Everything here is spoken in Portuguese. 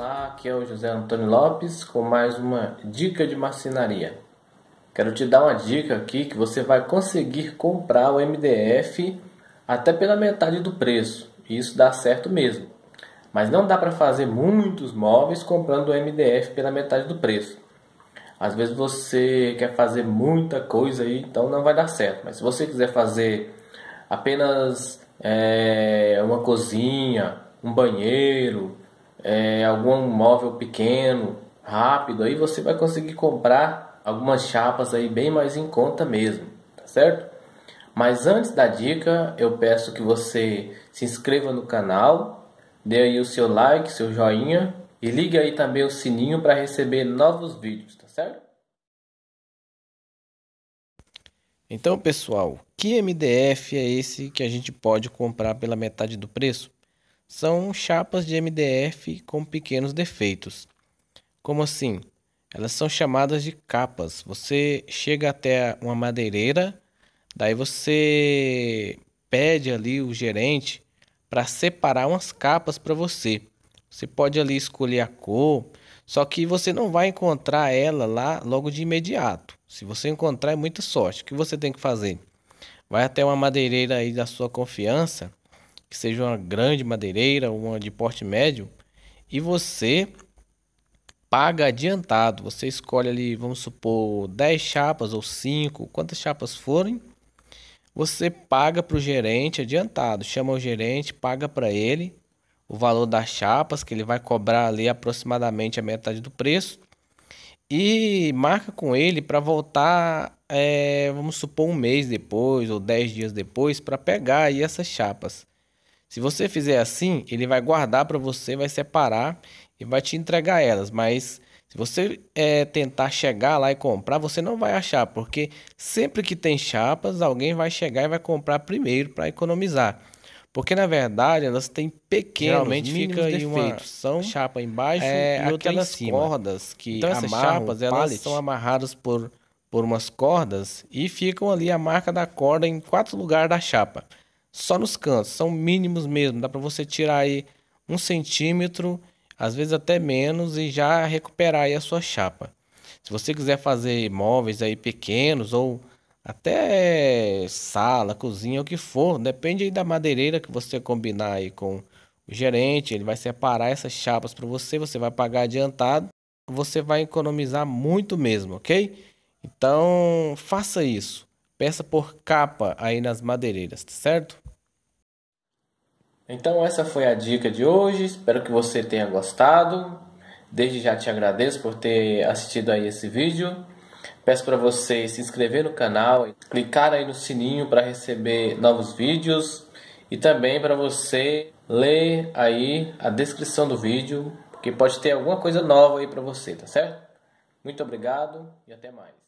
Olá, aqui é o José Antônio Lopes com mais uma dica de marcenaria. Quero te dar uma dica aqui que você vai conseguir comprar o MDF até pela metade do preço. Isso dá certo mesmo. Mas não dá para fazer muitos móveis comprando o MDF pela metade do preço. Às vezes você quer fazer muita coisa aí, então não vai dar certo. Mas se você quiser fazer apenas é, uma cozinha, um banheiro, é, algum móvel pequeno, rápido, aí você vai conseguir comprar algumas chapas aí bem mais em conta mesmo, tá certo? Mas antes da dica, eu peço que você se inscreva no canal, dê aí o seu like, seu joinha e ligue aí também o sininho para receber novos vídeos, tá certo? Então, pessoal, que MDF é esse que a gente pode comprar pela metade do preço? são chapas de MDF com pequenos defeitos. Como assim? Elas são chamadas de capas. Você chega até uma madeireira, daí você pede ali o gerente para separar umas capas para você. Você pode ali escolher a cor, só que você não vai encontrar ela lá logo de imediato. Se você encontrar, é muita sorte. O que você tem que fazer? Vai até uma madeireira aí da sua confiança que seja uma grande madeireira, uma de porte médio, e você paga adiantado. Você escolhe ali, vamos supor, 10 chapas ou 5, quantas chapas forem, você paga para o gerente adiantado. Chama o gerente, paga para ele o valor das chapas, que ele vai cobrar ali aproximadamente a metade do preço. E marca com ele para voltar, é, vamos supor, um mês depois ou 10 dias depois para pegar aí essas chapas. Se você fizer assim, ele vai guardar para você, vai separar e vai te entregar elas. Mas se você é, tentar chegar lá e comprar, você não vai achar, porque sempre que tem chapas, alguém vai chegar e vai comprar primeiro para economizar. Porque na verdade elas têm pequenos Geralmente fica defeitos. Uma são chapa embaixo é, e outra aquelas em cima. cordas que então, essas chapas elas pallet. são amarradas por por umas cordas e ficam ali a marca da corda em quatro lugares da chapa só nos cantos, são mínimos mesmo, dá para você tirar aí um centímetro, às vezes até menos, e já recuperar aí a sua chapa. Se você quiser fazer móveis aí pequenos ou até sala, cozinha, o que for, depende aí da madeireira que você combinar aí com o gerente, ele vai separar essas chapas para você, você vai pagar adiantado, você vai economizar muito mesmo, ok? Então faça isso, peça por capa aí nas madeireiras, tá certo? Então essa foi a dica de hoje, espero que você tenha gostado. Desde já te agradeço por ter assistido aí esse vídeo. Peço para você se inscrever no canal, clicar aí no sininho para receber novos vídeos e também para você ler aí a descrição do vídeo, porque pode ter alguma coisa nova aí para você, tá certo? Muito obrigado e até mais.